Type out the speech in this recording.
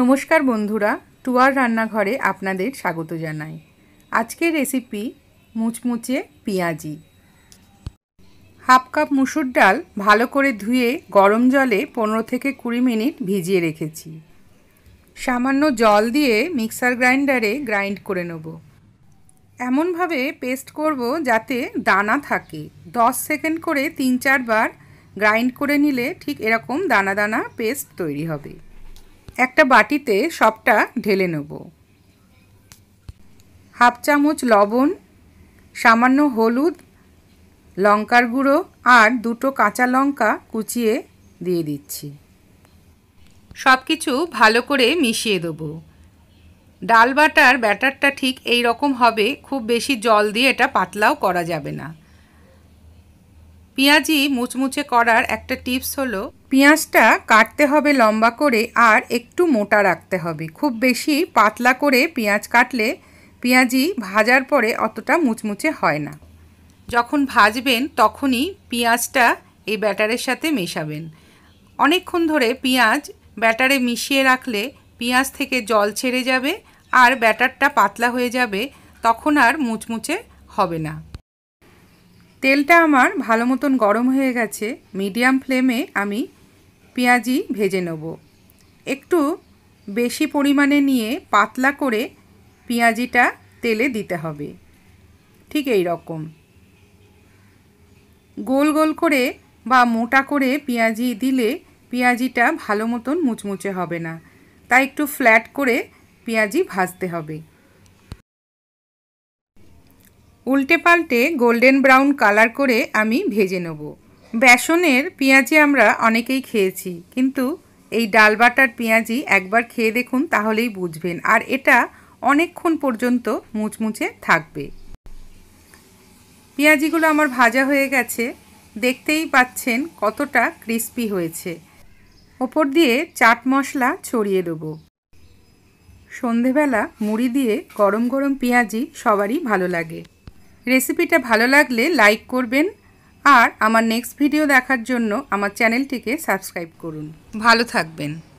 নমস্কার বন্ধুরা টুয়ার রান্নাঘরে আপনাদের স্বাগত জানাই আজকের রেসিপি মুচমুচে পেঁয়াজি হাফ কাপ মুসুর ডাল ভালো করে ধুয়ে গরম জলে পনেরো থেকে কুড়ি মিনিট ভিজিয়ে রেখেছি সামান্য জল দিয়ে মিক্সার গ্রাইন্ডারে গ্রাইন্ড করে নেব এমনভাবে পেস্ট করব যাতে দানা থাকে দশ সেকেন্ড করে তিন চারবার গ্রাইন্ড করে নিলে ঠিক এরকম দানা দানা পেস্ট তৈরি হবে একটা বাটিতে সবটা ঢেলে নেব হাফ চামচ লবণ সামান্য হলুদ লঙ্কার গুঁড়ো আর দুটো কাঁচা লঙ্কা কুচিয়ে দিয়ে দিচ্ছি সব কিছু ভালো করে মিশিয়ে দেবো ডাল বাটার ব্যাটারটা ঠিক এই রকম হবে খুব বেশি জল দিয়ে এটা পাতলাও করা যাবে না পেঁয়াজি মুচমুচে করার একটা টিপস হলো পেঁয়াজটা কাটতে হবে লম্বা করে আর একটু মোটা রাখতে হবে খুব বেশি পাতলা করে পেঁয়াজ কাটলে পেঁয়াজি ভাজার পরে অতটা মুচমুচে হয় না যখন ভাজবেন তখনই পেঁয়াজটা এই ব্যাটারের সাথে মেশাবেন অনেকক্ষণ ধরে পেঁয়াজ ব্যাটারে মিশিয়ে রাখলে পেঁয়াজ থেকে জল ছেড়ে যাবে আর ব্যাটারটা পাতলা হয়ে যাবে তখন আর মুচমুচে হবে না তেলটা আমার ভালো মতন গরম হয়ে গেছে মিডিয়াম ফ্লেমে আমি পেঁয়াজি ভেজে নেব একটু বেশি পরিমাণে নিয়ে পাতলা করে পেঁয়াজিটা তেলে দিতে হবে ঠিক এই রকম গোল গোল করে বা মোটা করে পেঁয়াজি দিলে পেঁয়াজিটা ভালো মতন মুচমুচে হবে না তাই একটু ফ্ল্যাট করে পেঁয়াজি ভাজতে হবে উল্টে পাল্টে গোল্ডেন ব্রাউন কালার করে আমি ভেজে নেব বেসনের পেঁয়াজি আমরা অনেকেই খেয়েছি কিন্তু এই ডাল বাটার পেঁয়াজি একবার খেয়ে দেখুন তাহলেই বুঝবেন আর এটা অনেকক্ষণ পর্যন্ত মুচমুচে থাকবে পেঁয়াজিগুলো আমার ভাজা হয়ে গেছে দেখতেই পাচ্ছেন কতটা ক্রিস্পি হয়েছে ওপর দিয়ে চাট মশলা ছড়িয়ে দেবো সন্ধেবেলা মুড়ি দিয়ে গরম গরম পেঁয়াজি সবারই ভালো লাগে রেসিপিটা ভালো লাগলে লাইক করবেন আর আমার নেক্সট ভিডিও দেখার জন্য আমার চ্যানেলটিকে সাবস্ক্রাইব করুন ভালো থাকবেন